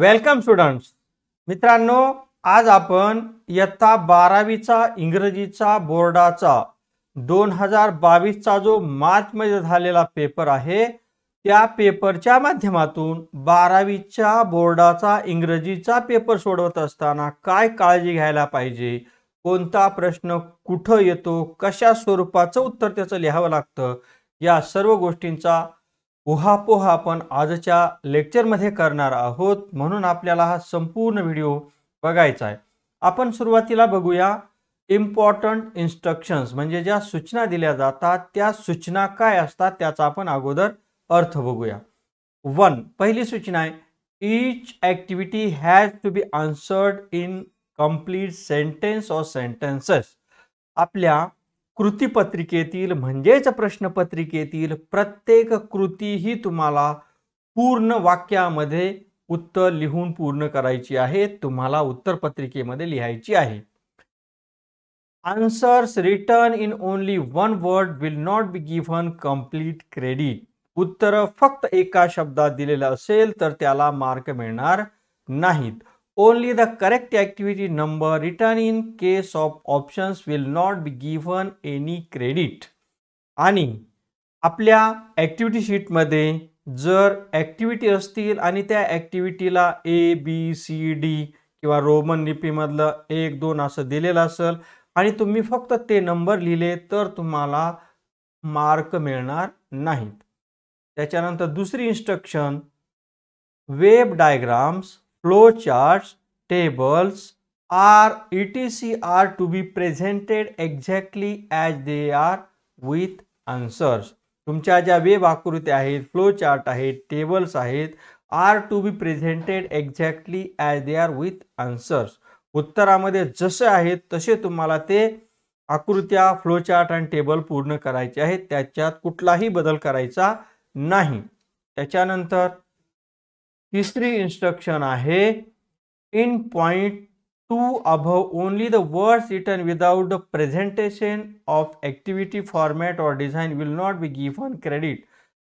Welcome students मित्रांनो आज आपण इयत्ता बारावीचा इंग्रजीचा बोर्डाचा दोन हजार बावीसचा जो मार्चमध्ये झालेला पेपर आहे त्या पेपरच्या माध्यमातून बारावीच्या बोर्डाचा इंग्रजीचा पेपर सोडवत असताना काय काळजी घ्यायला पाहिजे कोणता प्रश्न कुठं येतो कशा स्वरूपाचं उत्तर त्याचं लिहावं लागतं या सर्व गोष्टींचा उहापोह आपण आजच्या लेक्चरमध्ये करणार आहोत म्हणून आपल्याला हा संपूर्ण व्हिडिओ बघायचा आहे आपण सुरुवातीला बघूया इम्पॉर्टंट इन्स्ट्रक्शन्स म्हणजे ज्या सूचना दिल्या जातात त्या सूचना काय असतात त्याचा आपण अगोदर अर्थ बघूया वन पहिली सूचना आहे each activity has to be answered in complete sentence or sentences आपल्या कृतीपत्रिकेतील म्हणजेच प्रश्नपत्रिकेतील प्रत्येक कृती ही तुम्हाला पूर्ण वाक्यामध्ये उत्तर लिहून पूर्ण करायची आहे तुम्हाला उत्तरपत्रिकेमध्ये लिहायची आहे answers written in only one word will not be given complete credit उत्तर फक्त एका शब्दात दिलेलं असेल तर त्याला मार्क मिळणार नाहीत Only the correct activity number written in case of options will not be given any credit. आणि आपल्या ॲक्टिव्हिटी शीटमध्ये जर ॲक्टिव्हिटी असतील आणि त्या ॲक्टिव्हिटीला ए बी सी डी किंवा रोमन लिपीमधलं एक दोन असं दिलेलं असेल आणि तुम्ही फक्त ते नंबर लिहिले तर तुम्हाला मार्क मिळणार नाहीत त्याच्यानंतर दुसरी instruction web diagrams flow are tables, T C are to be presented exactly as they are with answers. तुमच्या ज्या वेब आकृत्या आहेत चार्ट आहेत टेबल्स आहेत are to be presented exactly as they are with answers उत्तरामध्ये जसे आहेत तसे तुम्हाला ते आकृत्या चार्ट आणि टेबल पूर्ण करायचे आहेत त्याच्यात कुठलाही बदल करायचा नाही त्याच्यानंतर तिसरी इन्स्ट्रक्शन आहे in point to above only the words written without the presentation of activity format or design will not be on credit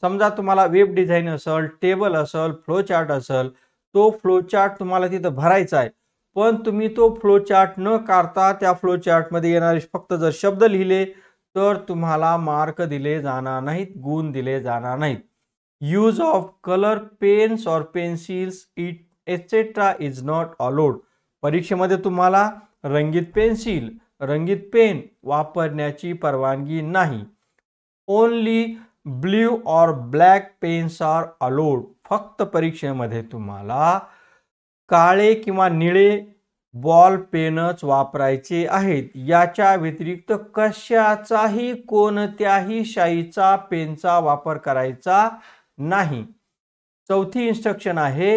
समजा तुम्हाला वेब डिझाईन असेल टेबल असेल चार्ट असेल तो फ्लोचार्ट तुम्हाला तिथं भरायचा आहे पण तुम्ही तो फ्लोचार्ट न काढता त्या फ्लोचार्टमध्ये येणारे फक्त जर शब्द लिहिले तर तुम्हाला मार्क दिले जाणार नाहीत गुण दिले जाणार नाहीत use of colour pens or pencils it etcetera is not allowed परीक्षेमध्ये तुम्हाला रंगीत पेन्सिल रंगीत पेन वापरण्याची परवानगी नाही ओनली ब्ल्यू और ब्लॅक पेन्स आर अलोड फक्त परीक्षेमध्ये तुम्हाला काळे किंवा निळे बॉल पेनच वापरायचे आहेत याच्या व्यतिरिक्त कशाचाही कोणत्याही शाईचा पेनचा वापर करायचा नाही चौथी इन्स्ट्रक्शन आहे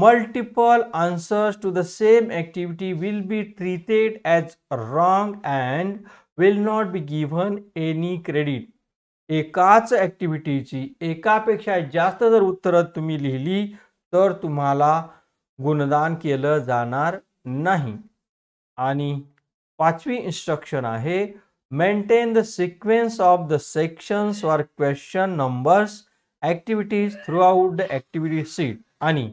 multiple answers to the same activity will be treated as wrong and will not be given any credit एकाच ॲक्टिव्हिटीची एकापेक्षा जास्त जर उत्तरं तुम्ही लिहिली तर तुम्हाला गुणदान केलं जाणार नाही आणि पाचवी इन्स्ट्रक्शन आहे maintain the sequence of the sections or question numbers activities throughout the activity sheet आणि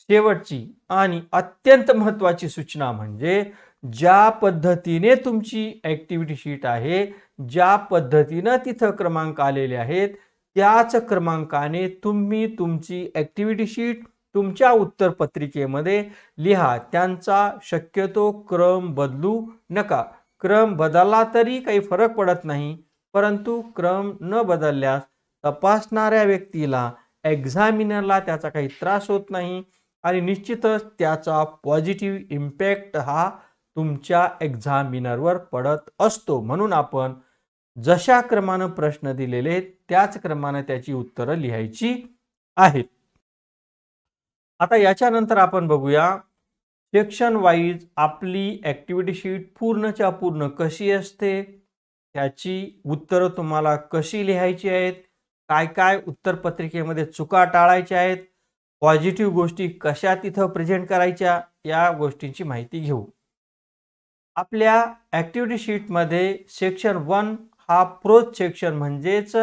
शेवटची आणि अत्यंत महत्त्वाची सूचना म्हणजे ज्या पद्धतीने तुमची ॲक्टिव्हिटी शीट आहे ज्या पद्धतीनं तिथं क्रमांक आलेले आहेत त्याच क्रमांकाने तुम्ही तुमची ॲक्टिव्हिटी शीट तुमच्या उत्तरपत्रिकेमध्ये लिहा त्यांचा शक्यतो क्रम बदलू नका क्रम बदलला तरी काही फरक पडत नाही परंतु क्रम न बदलल्यास तपासणाऱ्या व्यक्तीला एक्झामिनरला त्याचा काही त्रास होत नाही आणि निश्चितच त्याचा पॉझिटिव्ह इम्पॅक्ट हा तुमच्या एक्झामिनरवर पडत असतो म्हणून आपण जशा क्रमानं प्रश्न दिलेले त्याच क्रमानं त्याची उत्तरं लिहायची आहेत आता याच्यानंतर आपण बघूया सेक्शन वाईज आपली ॲक्टिव्हिटी शीट पूर्णच्या पूर्ण कशी असते त्याची उत्तरं तुम्हाला कशी लिहायची आहेत काय काय उत्तरपत्रिकेमध्ये चुका टाळायच्या आहेत पॉझिटिव्ह गोष्टी कशा तिथं प्रेझेंट करायच्या या गोष्टींची माहिती घेऊ आपल्या ॲक्टिव्हिटी शीटमध्ये सेक्शन वन हा प्रोज सेक्शन म्हणजेच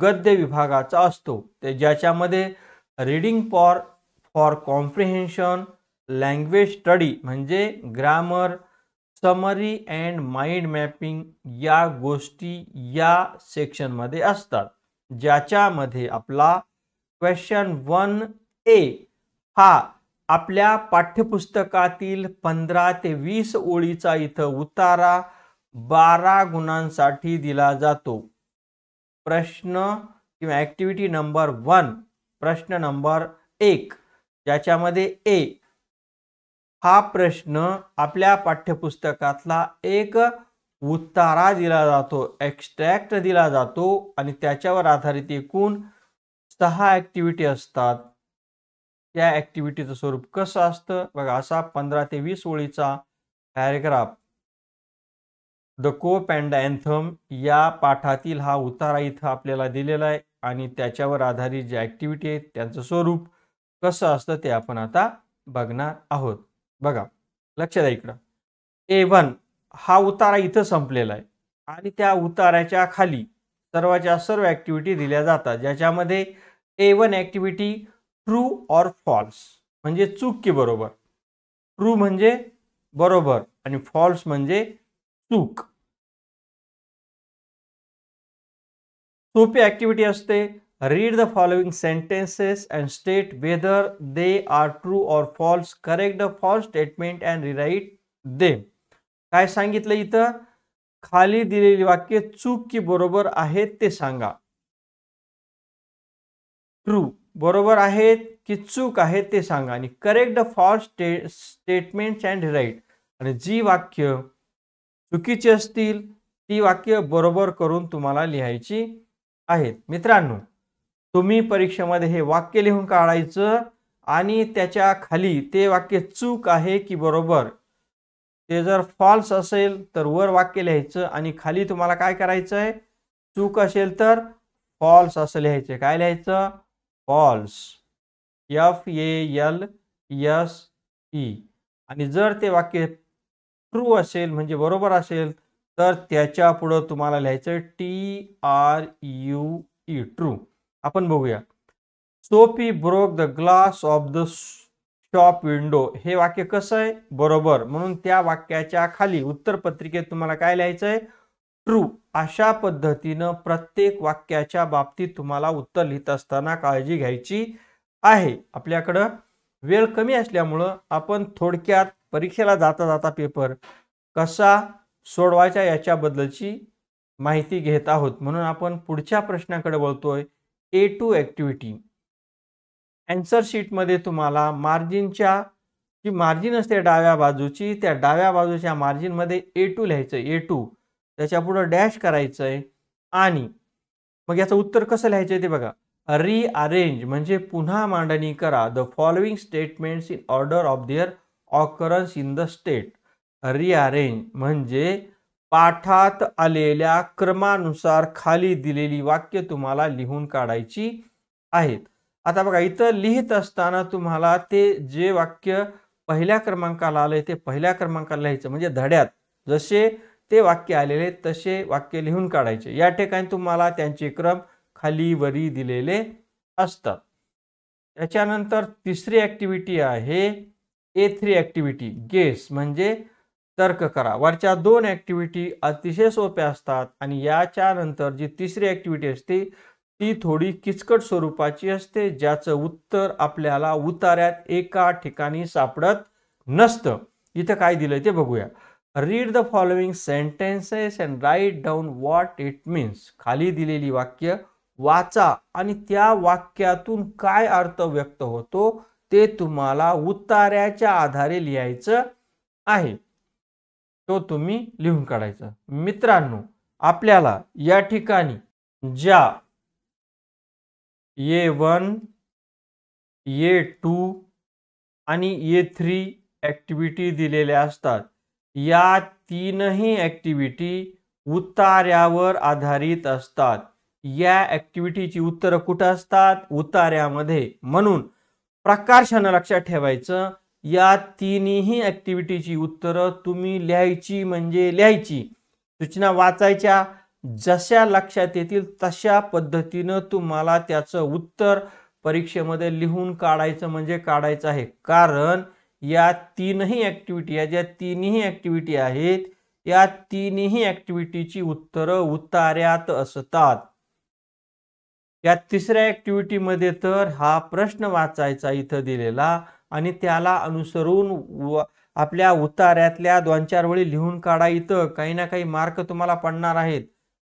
गद्य विभागाचा असतो ते ज्याच्यामध्ये reading for for comprehension language study म्हणजे grammar summary and mind mapping या गोष्टी या सेक्शनमध्ये असतात ज्याच्यामध्ये आपला क्वेश्चन वन ए हा आपल्या पाठ्यपुस्तकातील पंधरा ते वीस ओळीचा इथं उतारा बारा गुणांसाठी दिला जातो प्रश्न किंवा ऍक्टिव्हिटी नंबर वन प्रश्न नंबर एक ज्याच्यामध्ये ए हा प्रश्न आपल्या पाठ्यपुस्तकातला एक उतारा दिला जातो एक्स्ट्रॅक्ट दिला जातो आणि त्याच्यावर आधारित एकूण सहा ॲक्टिव्हिटी असतात त्या ॲक्टिव्हिटीचं स्वरूप कसं असतं बघा असा पंधरा ते वीस ओळीचा paragraph the cop and anthem या पाठातील हा उतारा इथं आपल्याला दिलेला आहे आणि त्याच्यावर आधारित जे ॲक्टिव्हिटी आहेत त्यांचं स्वरूप कसं असतं ते आपण आता बघणार आहोत बघा लक्ष द्या इकडं ए वन हा उतारा इथं संपलेला आहे आणि त्या उताराच्या खाली सर्वाच्या सर्व ॲक्टिव्हिटी दिल्या जातात ज्याच्यामध्ये A one activity true or false म्हणजे चूक की बरोबर ट्रू म्हणजे बरोबर आणि फॉल्स म्हणजे चूक सोपी ॲक्टिव्हिटी असते read the following sentences and state whether they are true or false correct the false statement and rewrite them काय सांगितलं इथं खाली दिलेली वाक्य चूक की बरोबर आहेत ते सांगा ट्रू बरोबर आहेत की चूक आहे ते सांगा आणि correct the for and write आणि जी वाक्य चुकीची असतील ती वाक्य बरोबर करून तुम्हाला लिहायची आहेत मित्रांनो तुम्ही परीक्षेमध्ये हे वाक्य लिहून काढायचं आणि त्याच्या खाली ते वाक्य चूक आहे की बरोबर ते जर फॉल्स असेल तर वर वाक्य लिहायचं आणि खाली तुम्हाला काय करायचं आहे चूक असेल तर फॉल्स असं लिहायचं काय लिहायचं false F A L S E आणि जर ते वाक्य ट्रू असेल म्हणजे बरोबर असेल तर त्याच्या पुढं तुम्हाला लिहायचं T R U E e. True आपण बघूया सोपी broke the glass of the top window हे वाक्य कसं आहे बरोबर म्हणून त्या वाक्याच्या खाली उत्तर पत्रिकेत तुम्हाला काय लिहायचं आहे ट्रू अशा पद्धतीनं प्रत्येक वाक्याच्या बाबतीत तुम्हाला उत्तर लिहित असताना काळजी घ्यायची आहे आपल्याकडं वेळ कमी असल्यामुळं आपण थोडक्यात परीक्षेला जाता जाता पेपर कसा सोडवायचा याच्याबद्दलची माहिती घेत आहोत म्हणून आपण पुढच्या प्रश्नाकडे बोलतोय ए टू ॲक्टिव्हिटी अँसर शीटमध्ये तुम्हाला मार्जिनच्या जी मार्जिन असते डाव्या बाजूची त्या डाव्या बाजूच्या मार्जिनमध्ये ए टू लिहायचं आहे ए टू पुढं डॅश करायचं आहे आणि मग याचं उत्तर कसं लिहायचं आहे ते बघा रिअरेंज म्हणजे पुन्हा मांडणी करा the following statements in order of their occurrence in the state rearrange म्हणजे पाठात आलेल्या क्रमानुसार खाली दिलेली वाक्य तुम्हाला लिहून काढायची आहेत आता बघा इथं लिहित असताना तुम्हाला ते जे वाक्य पहिल्या क्रमांकाला आले ते पहिल्या क्रमांकाला लिहायचं म्हणजे धड्यात जसे ते वाक्य आलेले तसे वाक्य लिहून काढायचे या ठिकाणी तुम्हाला त्यांचे क्रम खाली वरी दिलेले असतात त्याच्यानंतर तिसरी ॲक्टिव्हिटी आहे ए थ्री ऍक्टिव्हिटी गेस म्हणजे तर्क करा वरच्या दोन ऍक्टिव्हिटी अतिशय सोप्या असतात आणि याच्यानंतर जी तिसरी ऍक्टिव्हिटी असते ती थोडी किचकट स्वरूपाची असते ज्याचं उत्तर आपल्याला उतार्यात एका ठिकाणी सापडत नसतं इथं काय दिलं ते बघूया read the following sentences and write down what it means खाली दिलेली वाक्य वाचा आणि त्या वाक्यातून काय अर्थ व्यक्त होतो ते तुम्हाला उतार्याच्या आधारे लिहायचं आहे तो तुम्ही लिहून काढायचा मित्रांनो आपल्याला या ठिकाणी ज्या ए वन ए टू आणि ए थ्री ॲक्टिव्हिटी दिलेल्या असतात या तीनही ॲक्टिव्हिटी उतार्यावर आधारित असतात या ॲक्टिव्हिटीची उत्तरं कुठं असतात उतार्यामध्ये म्हणून प्रकाशानं लक्षात ठेवायचं या तिन्ही ॲक्टिव्हिटीची उत्तरं तुम्ही लिहायची म्हणजे लिहायची सूचना वाचायच्या जशा लक्षात येतील तशा पद्धतीनं तुम्हाला त्याचं उत्तर परीक्षेमध्ये लिहून काढायचं म्हणजे काढायचं आहे कारण या तीनही ॲक्टिव्हिटी या ज्या तीनही ॲक्टिव्हिटी आहेत या तीनही ॲक्टिव्हिटीची उत्तरं उतार्यात असतात या तिसऱ्या ॲक्टिव्हिटीमध्ये तर हा प्रश्न वाचायचा इथं दिलेला आणि त्याला अनुसरून आपल्या उतार्यातल्या दोन चार वेळी लिहून काढा इथं काही ना काही मार्क तुम्हाला पडणार आहेत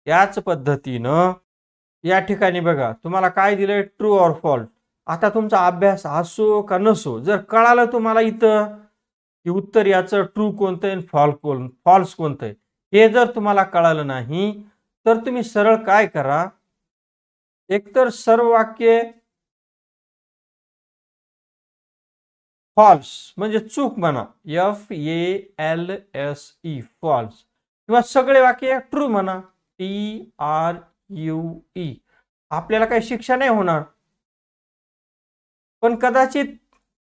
याच पद्धतीनं या ठिकाणी बघा तुम्हाला काय दिलंय ट्रू ऑर फॉल्ट आता तुमचा अभ्यास असो का नसो जर कळालं तुम्हाला इथं की उत्तर याचं ट्रू कोणतं आहे फॉल कोण फॉल्स कोणतं आहे हे जर तुम्हाला कळालं नाही तर तुम्ही सरळ काय करा एकतर सर्व वाक्य फॉल्स म्हणजे चूक म्हणा F A L S E false किंवा सगळे वाक्य ट्रू म्हणा टी आर यू ई आपल्याला काही शिक्षा नाही होणार पण कदाचित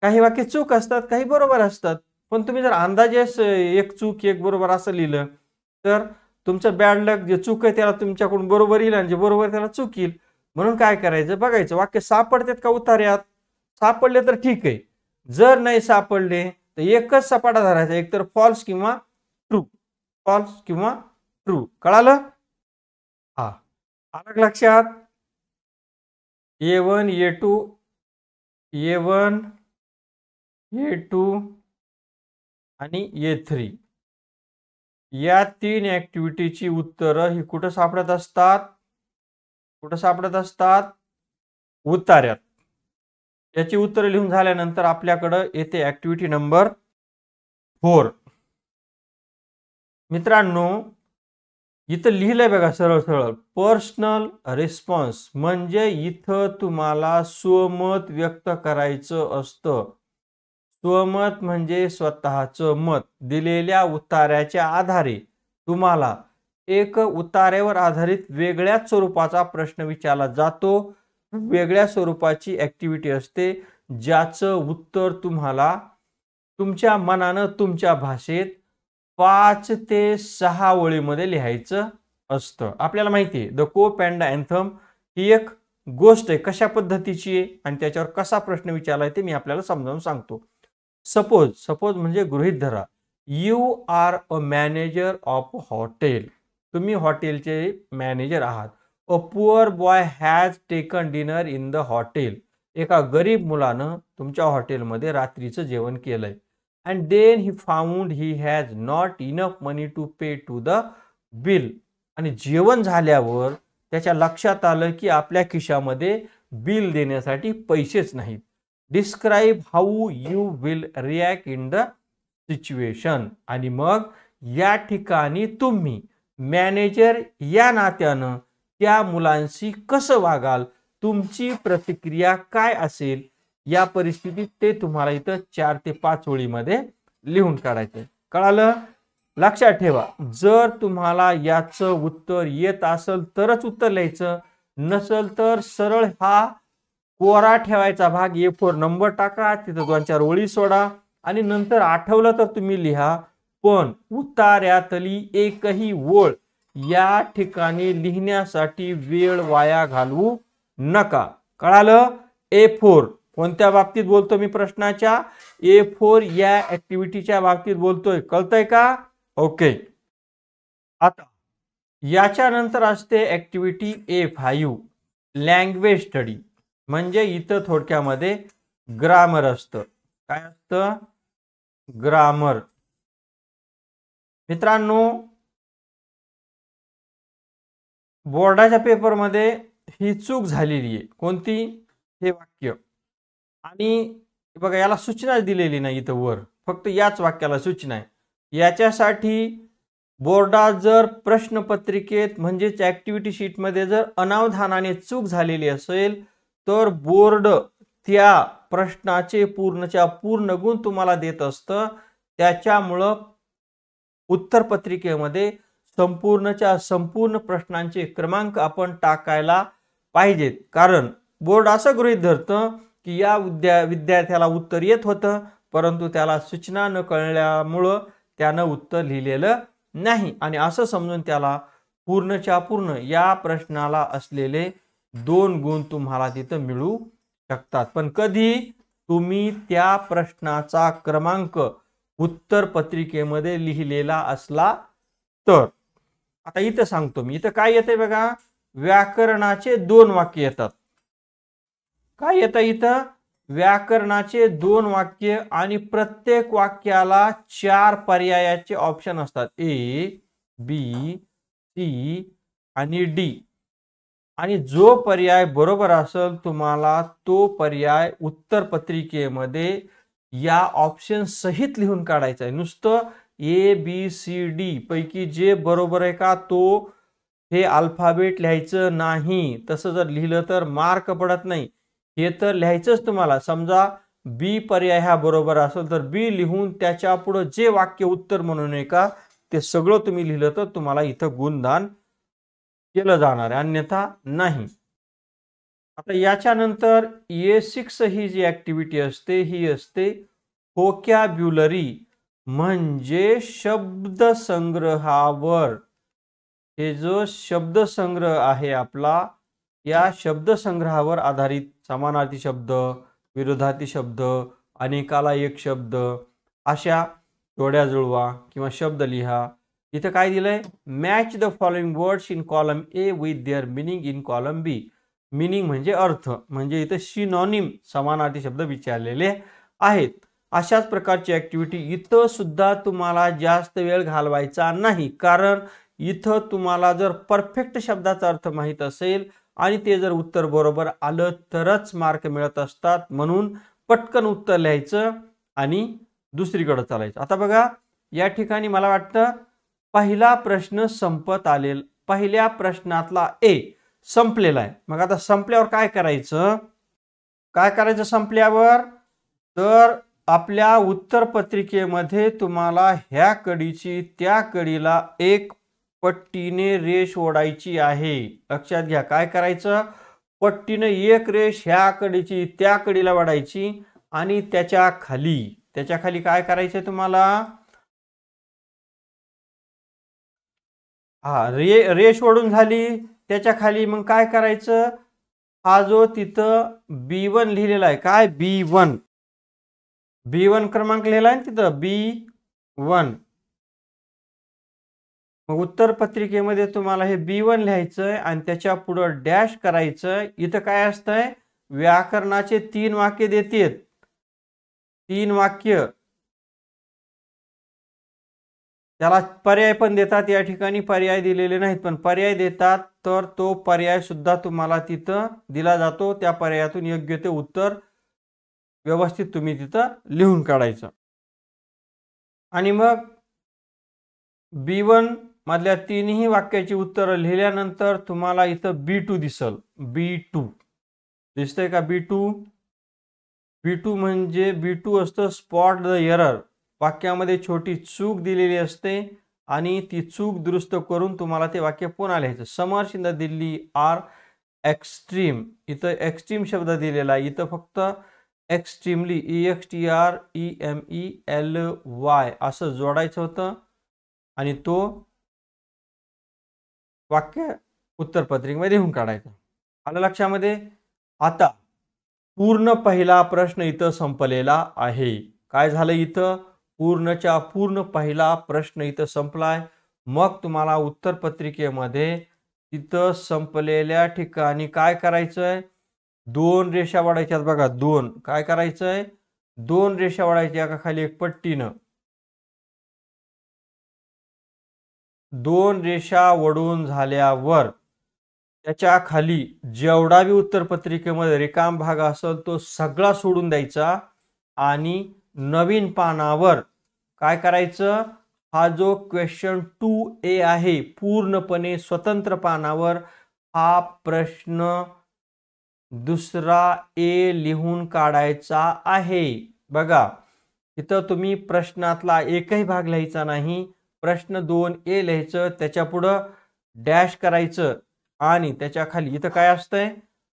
काही वाक्य चूक असतात काही बरोबर असतात पण तुम्ही जर अंदाजे एक चूक एक बरोबर असं लिहिलं तर तुमचं बॅड लक जे चूक आहे त्याला तुमच्याकडून बरोबर येईल आणि जे बरोबर त्याला चूक येईल म्हणून काय करायचं बघायचं वाक्य सापडतात का उतार्यात सापडले तर ठीक आहे जर नाही सापडले तर एकच सपाटा धरायचा एकतर फॉल्स किंवा ट्रू फॉल्स किंवा ट्रू कळालं आलं लक्षात A one A two A one A two आणि ए थ्री या तीन ऍक्टिव्हिटीची उत्तरं ही कुठं सापडत असतात कुठं सापडत असतात उतार्यात याची उत्तरं लिहून झाल्यानंतर आपल्याकडं येते ऍक्टिव्हिटी नंबर फोर मित्रांनो इथं लिहिलंय बघा सरळ सरळ पर्सनल रिस्पॉन्स म्हणजे इथं तुम्हाला स्वमत व्यक्त करायचं असतं स्वमत म्हणजे स्वतःचं मत दिलेल्या उतार्याच्या आधारे तुम्हाला एक उतारेवर आधारित वेगळ्याच स्वरूपाचा प्रश्न विचारला जातो वेगळ्या स्वरूपाची ऍक्टिव्हिटी असते ज्याचं उत्तर तुम्हाला तुमच्या मनानं तुमच्या भाषेत पाच ते सहा ओळीमध्ये लिहायचं असतं आपल्याला माहिती आहे द को पॅन्डा अँथम ही एक गोष्ट आहे कशा पद्धतीची आहे आणि त्याच्यावर कसा प्रश्न विचारला आहे ते मी आपल्याला समजावून सांगतो सपोज सपोज म्हणजे गृहित धरा you are a manager of hotel तुम्ही हॉटेलचे मॅनेजर आहात a poor boy has taken dinner in the hotel एका गरीब मुलानं तुमच्या हॉटेलमध्ये रात्रीचं जेवण केलंय and then he found he has not enough money to pay to the bill आणि जेवण झाल्यावर त्याच्या लक्षात आलं की आपल्या खिशामध्ये बिल देण्यासाठी पैसेच नाहीत describe how you will react in the situation आणि मग या ठिकाणी तुम्ही मॅनेजर या नात्यानं त्या मुलांशी कसं वागाल तुमची प्रतिक्रिया काय असेल या परिस्थितीत ते तुम्हाला इथं चार ते पाच ओळीमध्ये लिहून काढायचं कळालं लक्षात ठेवा जर तुम्हाला याचं उत्तर येत असेल तरच उत्तर लिहायचं नसेल तर सरळ हा कोरा ठेवायचा भाग ए फोर नंबर टाका तिथं दोन चार ओळी सोडा आणि नंतर आठवलं तर तुम्ही लिहा पण उतार्यातली एकही ओळ या ठिकाणी लिहिण्यासाठी वेळ वाया घालवू नका कळालं ए फोर कोणत्या बाबतीत बोलतो मी प्रश्नाच्या ए फोर या ऍक्टिव्हिटीच्या बाबतीत बोलतोय कळतंय का ओके आता याच्यानंतर असते activity A five language study म्हणजे इथं थोडक्यामध्ये ग्रामर असतं काय असतं ग्रामर मित्रांनो बोर्डाच्या पेपरमध्ये ही चूक झालेली आहे कोणती हे वाक्य आणि बघा याला सूचनाच दिलेली नाही इथं वर फक्त याच वाक्याला सूचना आहे याच्यासाठी बोर्डात जर प्रश्नपत्रिकेत म्हणजेच ॲक्टिव्हिटी शीटमध्ये जर अनावधानाने चूक झालेली असेल तर बोर्ड त्या प्रश्नाचे पूर्णच्या पूर्ण गुण तुम्हाला देत असतं त्याच्यामुळं उत्तरपत्रिकेमध्ये संपूर्णच्या संपूर्ण प्रश्नांचे क्रमांक आपण टाकायला पाहिजेत कारण बोर्ड असं गृहीत धरतं की या उद्या विद्यार्थ्याला उत्तर येत होतं परंतु त्याला सूचना न कळल्यामुळं त्यानं उत्तर लिहिलेलं नाही आणि असं समजून त्याला पूर्णच्या पूर्ण या प्रश्नाला असलेले दोन गुण तुम्हाला तिथं मिळू शकतात पण कधी तुम्ही त्या प्रश्नाचा क्रमांक उत्तर पत्रिकेमध्ये लिहिलेला असला तर आता इथं सांगतो मी इथं काय येतंय बघा व्याकरणाचे दोन वाक्य येतात काय येतं इथं व्याकरणाचे दोन वाक्य आणि प्रत्येक वाक्याला चार पर्यायाचे ऑप्शन असतात ए बी सी आणि डी आणि जो पर्याय बरोबर असेल तुम्हाला तो पर्याय उत्तर पत्रिकेमध्ये या ऑप्शन सहित लिहून काढायचा आहे नुसतं ए बी सी डी पैकी जे बरोबर आहे का तो हे अल्फाबेट लिहायचं नाही तसं जर लिहिलं तर मार्क पडत नाही हे तर लिहायचंच तुम्हाला समजा बी पर्याय हा बरोबर असेल तर बी लिहून त्याच्या पुढं जे वाक्य उत्तर म्हणून का ते सगळं तुम्ही लिहिलं तर तुम्हाला इथं गुणदान केलं जाणार आहे अन्यथा नाही आता याच्यानंतर ए सिक्स ही जी ऍक्टिव्हिटी असते ही असते होकॅब्युलरी म्हणजे शब्दसंग्रहावर हे जो शब्दसंग्रह आहे आपला या शब्दसंग्रहावर आधारित समानार्थी शब्द विरोधार्थी शब्द अनेकाला एक शब्द अशा जोड्या जुळवा किंवा शब्द लिहा इथं काय दिलंय match the following words in column A with their meaning in column B meaning म्हणजे अर्थ म्हणजे इथं शिनॉनिम समानार्थी शब्द विचारलेले आहेत अशाच प्रकारची ऍक्टिव्हिटी इथं सुद्धा तुम्हाला जास्त वेळ घालवायचा नाही कारण इथं तुम्हाला जर परफेक्ट शब्दाचा अर्थ माहीत असेल आणि ते जर उत्तर बरोबर आलं तरच मार्क मिळत असतात म्हणून पटकन उत्तर लिहायचं आणि दुसरीकडं चालायचं आता बघा या ठिकाणी मला वाटतं पहिला प्रश्न संपत आलेला पहिल्या प्रश्नातला ए संपलेला आहे मग आता संपल्यावर काय करायचं काय करायचं संपल्यावर तर आपल्या उत्तरपत्रिकेमध्ये तुम्हाला ह्या कडीची त्या कडीला एक पट्टीने रेष ओढायची आहे लक्षात घ्या काय करायचं पट्टीने एक रेष ह्या कडीची त्या कडीला वाढायची आणि त्याच्या खाली त्याच्या खाली काय करायचं तुम्हाला हा रे रेष ओढून झाली त्याच्या खाली मग काय करायचं हा जो तिथं बी वन लिहिलेला आहे काय बी वन बी वन क्रमांक लिहिला आहे तिथं बी वन मग उत्तर पत्रिकेमध्ये तुम्हाला हे बी वन लिहायचंय आणि त्याच्या पुढं डॅश करायचं इथं काय असतंय व्याकरणाचे तीन वाक्य देतेत तीन वाक्य त्याला पर्याय पण देतात या ठिकाणी पर्याय दिलेले नाहीत पण पर्याय देतात तर तो पर्याय सुद्धा तुम्हाला तिथं दिला जातो त्या पर्यायातून योग्य ते उत्तर व्यवस्थित तुम्ही तिथं लिहून काढायचं आणि मग बी वन मधल्या तीनही वाक्याची उत्तरं लिहिल्यानंतर तुम्हाला इथं बी टू दिसल बी टू दिसतंय का बी टू बी टू म्हणजे बी टू असतं स्पॉट द एरर वाक्यामध्ये छोटी चूक दिलेली असते आणि ती चूक दुरुस्त करून तुम्हाला ते वाक्य पुन्हा लिहायचं summers in the Delhi are extreme इथं एक्स्ट्रीम शब्द दिलेला आहे इथं फक्त extremely E X T R E M E L Y असं जोडायचं होतं आणि तो वाक्य उत्तरपत्रिकेमध्ये लिहून काढायचं आलं लक्षामध्ये आता पूर्ण पहिला प्रश्न इथं संपलेला आहे काय झालं इथं पूर्णच्या पूर्ण पहिला प्रश्न इथं संपलाय मग तुम्हाला उत्तर पत्रिकेमध्ये इथं संपलेल्या ठिकाणी काय करायचं आहे दोन रेषा वाढायच्यात बघा दोन काय करायचं आहे दोन रेषा वाढायच्या खाली एक पट्टीनं दोन रेषा वडून झाल्यावर त्याच्या खाली जेवढा बी उत्तरपत्रिकेमध्ये रिकाम भाग असेल तो सगळा सोडून द्यायचा आणि नवीन पानावर काय करायचं हा जो क्वेश्चन टू ए आहे पूर्णपणे स्वतंत्र पानावर हा प्रश्न दुसरा ए लिहून काढायचा आहे बघा इथं तुम्ही प्रश्नातला एकही भाग लिहायचा नाही प्रश्न दोन ए लिहायचं त्याच्या पुढं डॅश करायचं आणि त्याच्या खाली इथं काय असतंय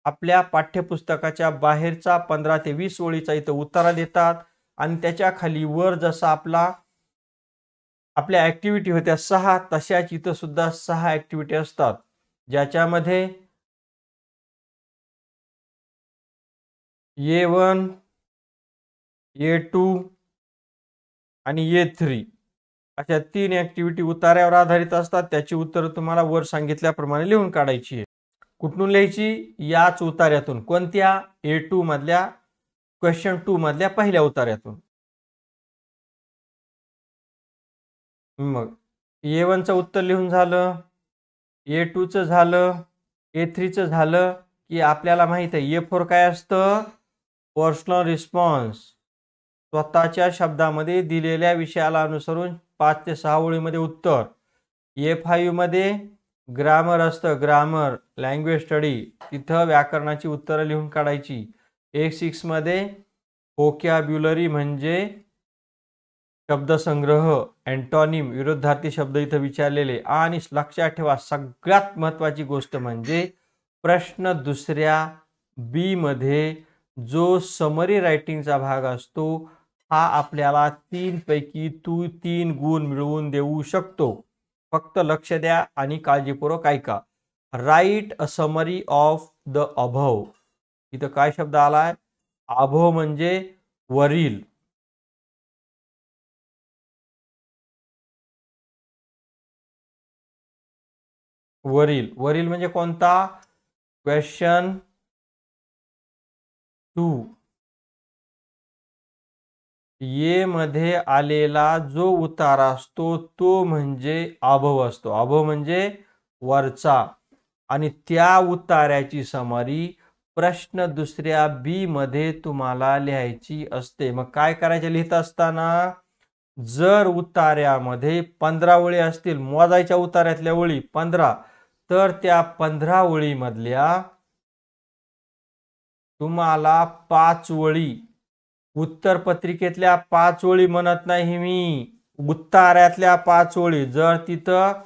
आपल्या पाठ्यपुस्तकाच्या बाहेरचा पंधरा ते वीस ओळीचा इथं उतारा देतात आणि त्याच्या खाली वर जसा आपला आपल्या ॲक्टिव्हिटी होत्या सहा तशाच इथं सुद्धा सहा ॲक्टिव्हिटी असतात ज्याच्यामध्ये ए वन ए टू आणि ए थ्री अशा तीन ऍक्टिव्हिटी उतार्यावर आधारित असतात त्याची उत्तरं तुम्हाला वर सांगितल्याप्रमाणे लिहून काढायची आहे कुठून लिहायची याच उतार्यातून कोणत्या ए टू मधल्या क्वेश्चन टू मधल्या पहिल्या उतार्यातून मग ए वनचं उत्तर लिहून झालं ए टूचं झालं ए थ्रीचं झालं की आपल्याला माहित आहे ए फोर काय असतं पर्सनल रिस्पॉन्स स्वतःच्या शब्दामध्ये दिलेल्या विषयाला अनुसरून पाच ते सहा ओळीमध्ये उत्तर ए फाईव्हमध्ये ग्रामर असतं ग्रामर लँग्वेज स्टडी तिथं व्याकरणाची उत्तरं लिहून काढायची ए सिक्समध्ये ओक्याब्युलरी म्हणजे शब्दसंग्रह अँटॉनिम विरोधार्थी शब्द इथं विचारलेले आणि लक्षात ठेवा सगळ्यात महत्त्वाची गोष्ट म्हणजे प्रश्न दुसऱ्या बीमध्ये जो समरी रायटिंगचा भाग असतो हा आपल्याला पैकी तू तीन गुण मिळवून देऊ शकतो फक्त लक्ष द्या आणि काळजीपूर्वक ऐका write a summary of the above इथं काय शब्द आलाय अभव म्हणजे वरील वरील वरील म्हणजे कोणता क्वेश्चन टू ये मध्ये आलेला जो उतार असतो तो म्हणजे अभव असतो अभव म्हणजे वरचा आणि त्या उतार्याची समरी प्रश्न दुसऱ्या बी मध्ये तुम्हाला लिहायची असते मग काय करायचे लिहित असताना जर उतार्यामध्ये पंधरा ओळी असतील मोजायच्या उतार्यातल्या ओळी पंधरा तर त्या पंधरा ओळीमधल्या तुम्हाला पाच ओळी उत्तर पत्रिकेतल्या पाच ओळी म्हणत नाही मी उत्तार्यातल्या पाच ओळी जर तिथं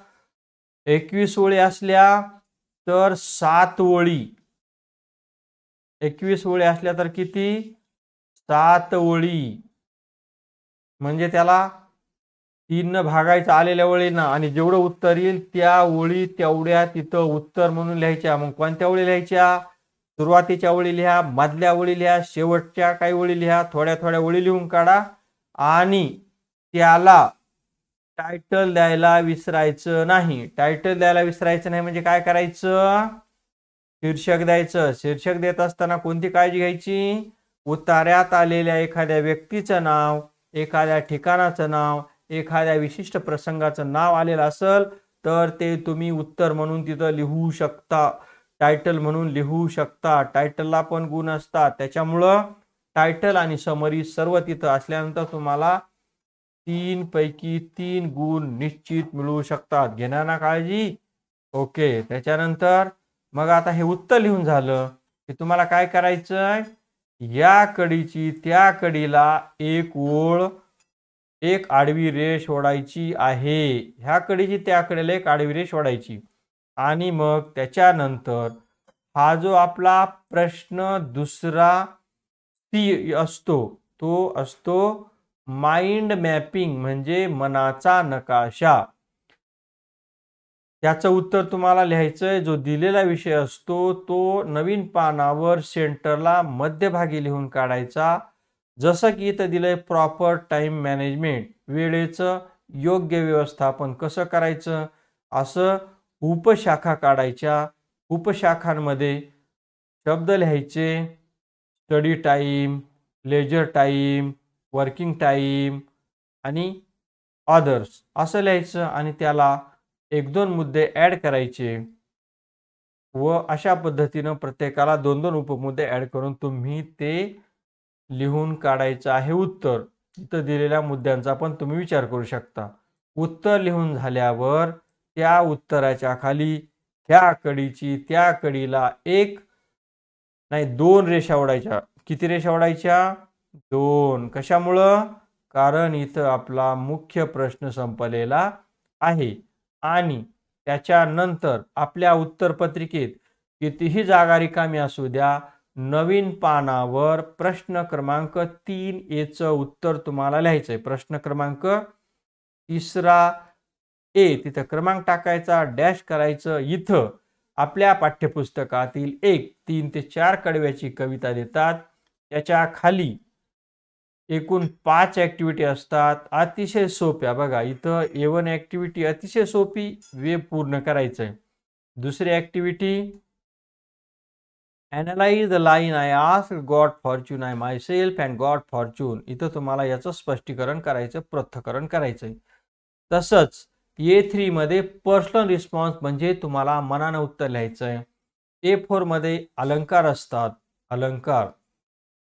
एकवीस ओळी असल्या तर सात ओळी एकवीस ओळी असल्या तर किती सात ओळी म्हणजे त्याला तीन भागायचं आलेल्या ओळींना आणि जेवढं उत्तर येईल त्या ओळी तेवढ्या तिथं उत्तर म्हणून लिहायच्या मग कोणत्या ओळी लिहायच्या सुरुवातीच्या ओळी लिहा मधल्या ओळी लिहा शेवटच्या काही ओळी लिहा थोड्या थोड्या ओळी लिहून काढा आणि त्याला टायटल द्यायला विसरायचं नाही टायटल द्यायला विसरायचं नाही म्हणजे काय करायचं शीर्षक द्यायचं शीर्षक देत असताना कोणती काळजी घ्यायची उतार्यात आलेल्या एखाद्या व्यक्तीचं नाव एखाद्या ठिकाणाचं नाव एखाद्या विशिष्ट प्रसंगाचं नाव आलेलं असेल तर ते तुम्ही उत्तर म्हणून तिथं लिहू शकता टायटल म्हणून लिहू शकता टायटलला पण गुण असतात त्याच्यामुळं टायटल आणि समरी सर्व तिथं असल्यानंतर तुम्हाला तीन पैकी तीन गुण निश्चित मिळू शकतात घेणार ना काळजी ओके त्याच्यानंतर मग आता हे उत्तर लिहून झालं की तुम्हाला काय करायचंय या कडीची त्या कडीला एक ओळ एक आडवी रेष ओढायची आहे ह्या कडीची त्या कडेला एक आडवी रेष ओढायची आणि मग त्याच्यानंतर हा जो आपला प्रश्न दुसरा ती असतो तो असतो माइंड मॅपिंग म्हणजे मनाचा नकाशा त्याचं उत्तर तुम्हाला लिहायचंय जो दिलेला विषय असतो तो नवीन पानावर सेंटरला मध्यभागी लिहून काढायचा जसं की इथं दिलंय प्रॉपर टाइम मॅनेजमेंट वेळेचं योग्य व्यवस्थापन कसं करायचं असं उपशाखा काढायच्या उपशाखांमध्ये शब्द लिहायचे study time leisure time working time आणि अदर्स असं लिहायचं आणि त्याला एक दोन मुद्दे ॲड करायचे व अशा पद्धतीनं प्रत्येकाला दोन दोन उपमुद्दे ॲड करून तुम्ही ते लिहून काढायचं आहे उत्तर इथं दिलेल्या मुद्द्यांचा पण तुम्ही विचार करू शकता उत्तर लिहून झाल्यावर त्या उत्तराच्या खाली त्या कडीची त्या कडीला एक नाही दोन रेषा ओढायच्या किती रेषा ओढायच्या दोन कशामुळं कारण इथं आपला मुख्य प्रश्न संपलेला आहे आणि त्याच्यानंतर आपल्या उत्तरपत्रिकेत कितीही जागा रिकामी असू द्या नवीन पानावर प्रश्न क्रमांक तीन एचं उत्तर तुम्हाला लिहायचं आहे प्रश्न क्रमांक तिसरा ए तिथं क्रमांक टाकायचा डॅश करायचं इथं आपल्या पाठ्यपुस्तकातील एक तीन ते चार कडव्याची कविता देतात त्याच्या खाली एकूण पाच ऍक्टिव्हिटी असतात अतिशय सोप्या बघा इथं ए वन ऍक्टिव्हिटी अतिशय सोपी वे पूर्ण करायचं आहे दुसरी activity analyse the line I ask God fortune I myself and God fortune इथं तुम्हाला याचं स्पष्टीकरण करायचं प्रथकरण करायचं आहे तसंच ए थ्रीमध्ये पर्सनल रिस्पॉन्स म्हणजे तुम्हाला मनानं उत्तर लिहायचं आहे ए फोरमध्ये अलंकार असतात अलंकार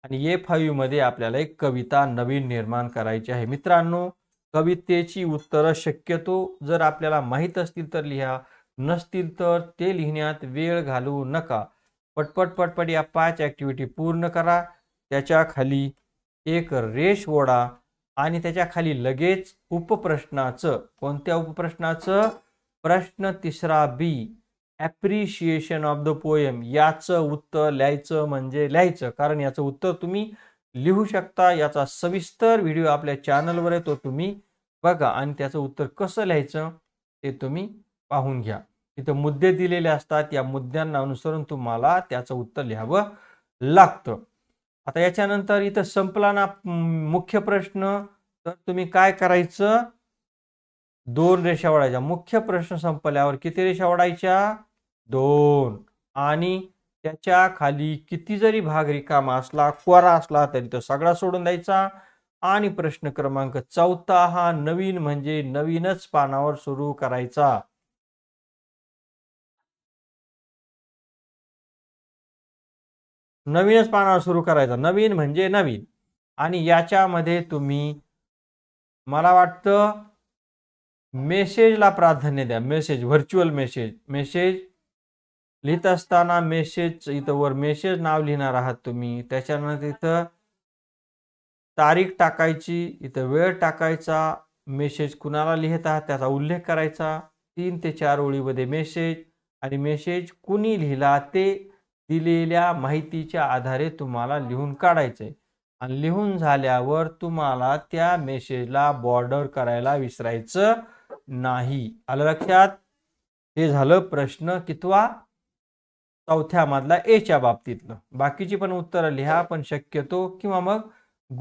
आणि ए फाईव्हमध्ये आपल्याला एक कविता नवीन निर्माण करायची आहे मित्रांनो कवितेची उत्तरं शक्यतो जर आपल्याला माहीत असतील तर लिहा नसतील तर ते लिहिण्यात वेळ घालू नका पटपट पटपट या पाच ॲक्टिव्हिटी पूर्ण करा त्याच्या खाली एक रेश ओढा आणि त्याच्या खाली लगेच उपप्रश्नाचं कोणत्या उपप्रश्नाचं प्रश्न तिसरा B appreciation of the poem याचं उत्तर लिहायचं म्हणजे लिहायचं कारण याचं उत्तर तुम्ही लिहू शकता याचा सविस्तर व्हिडिओ आपल्या चॅनलवर आहे तो तुम्ही बघा आणि त्याचं उत्तर कसं लिहायचं ते तुम्ही पाहून घ्या इथं मुद्दे दिलेले असतात या मुद्द्यांना अनुसरून तुम्हाला त्याचं उत्तर लिहावं लागतं आता याच्यानंतर इथं संपला ना मुख्य प्रश्न तर तुम्ही काय करायचं दोन रेषा वाढायच्या मुख्य प्रश्न संपल्यावर किती रेषा वाढायच्या दोन आणि त्याच्या खाली किती जरी भाग रिकामा असला कोरा असला तरी तो सगळा सोडून द्यायचा आणि प्रश्न क्रमांक चौथा हा नवीन म्हणजे नवीनच पानावर सुरू करायचा नवीनच पानावर सुरू करायचा नवीन म्हणजे नवीन आणि याच्यामध्ये तुम्ही मला वाटतं मेसेजला प्राधान्य द्या मेसेज व्हर्च्युअल मेसेज मेसेज लिहित असताना मेसेज इथं वर मेसेज नाव लिहिणार आहात तुम्ही त्याच्यानंतर इथं तारीख टाकायची इथं वेळ टाकायचा मेसेज कुणाला लिहित आहात त्याचा उल्लेख करायचा तीन ते चार ओळीमध्ये मेसेज आणि मेसेज कुणी लिहिला ते दिलेल्या माहितीच्या आधारे तुम्हाला लिहून काढायचं आहे आणि लिहून झाल्यावर तुम्हाला त्या मेसेजला बॉर्डर करायला विसरायचं नाही आलं लक्षात हे झालं प्रश्न कितवा चौथ्या मधला एच्या बाबतीतलं बाकीची पण उत्तरं लिहा पण शक्यतो किंवा मग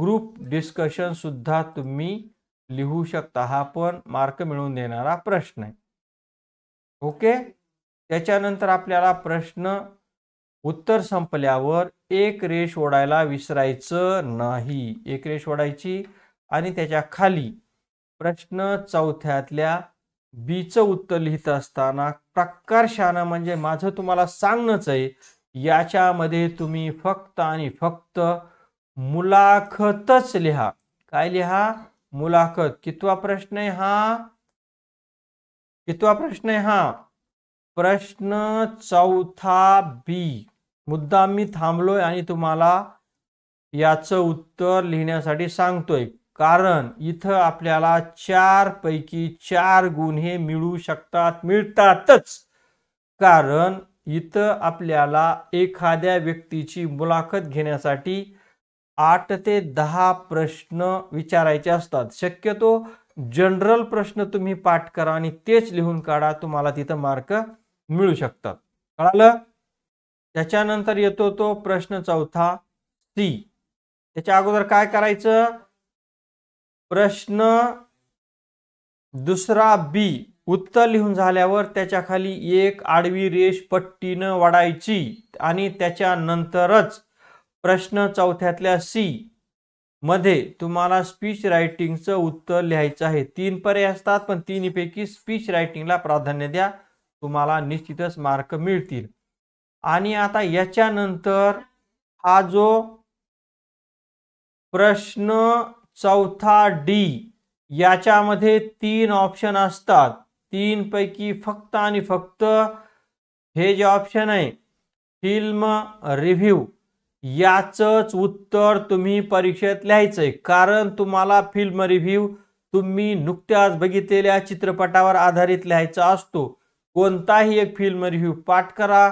ग्रुप डिस्कशन सुद्धा तुम्ही लिहू शकता हा पण मार्क मिळवून देणारा प्रश्न आहे ओके त्याच्यानंतर आपल्याला प्रश्न उत्तर संपल्यावर एक रेष ओढायला विसरायचं नाही एक रेष ओढायची आणि त्याच्या खाली प्रश्न चौथ्यातल्या बीचं उत्तर लिहित असताना प्रकर्षानं म्हणजे माझं तुम्हाला सांगणंच आहे याच्यामध्ये तुम्ही फक्त आणि फक्त मुलाखतच लिहा काय लिहा मुलाखत कितवा प्रश्न आहे हा कितवा प्रश्न आहे हा प्रश्न चौथा बी मुद्दाम मी थांबलोय आणि तुम्हाला याचं उत्तर लिहिण्यासाठी सांगतोय कारण इथं आपल्याला चार पैकी चार गुण हे मिळू शकतात मिळतातच कारण इथं आपल्याला एखाद्या व्यक्तीची मुलाखत घेण्यासाठी आठ ते दहा प्रश्न विचारायचे असतात शक्यतो जनरल प्रश्न तुम्ही पाठ करा आणि तेच लिहून काढा तुम्हाला तिथं मार्क मिळू शकतात कळालं त्याच्यानंतर येतो तो प्रश्न चौथा सी त्याच्या अगोदर काय करायचं प्रश्न दुसरा बी उत्तर लिहून झाल्यावर त्याच्या खाली एक आडवी रेष पट्टीनं वाढायची आणि त्याच्यानंतरच प्रश्न चौथ्यातल्या सी मध्ये तुम्हाला स्पीच रायटिंगचं उत्तर लिहायचं आहे तीन पर्याय असतात पण तिन्हीपैकी स्पीच रायटिंगला प्राधान्य द्या तुम्हाला निश्चितच मार्क मिळतील आणि आता याच्यानंतर हा जो प्रश्न चौथा डी याच्यामध्ये तीन ऑप्शन असतात तीन पैकी फक्त आणि फक्त हे जे ऑप्शन आहे फिल्म रिव्ह्यू याचंच उत्तर तुम्ही परीक्षेत लिहायचंय कारण तुम्हाला फिल्म रिव्ह्यू तुम्ही नुकत्याच बघितलेल्या चित्रपटावर आधारित लिहायचा असतो कोणताही एक फिल्म रिव्ह्यू पाठ करा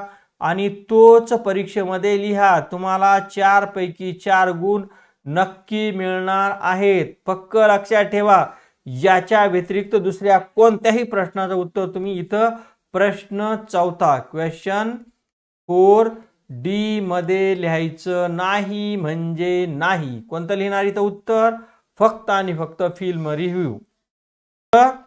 आणि तोच परीक्षेमध्ये लिहा तुम्हाला चारपैकी चार गुण नक्की मिळणार आहेत पक्क लक्षात ठेवा याच्या व्यतिरिक्त दुसऱ्या कोणत्याही प्रश्नाचं उत्तर तुम्ही इथं प्रश्न चौथा क्वेश्चन फोर डी मध्ये लिहायचं नाही म्हणजे नाही कोणतं लिहिणार इथं उत्तर फक्त आणि फक्त फिल्म रिव्ह्यू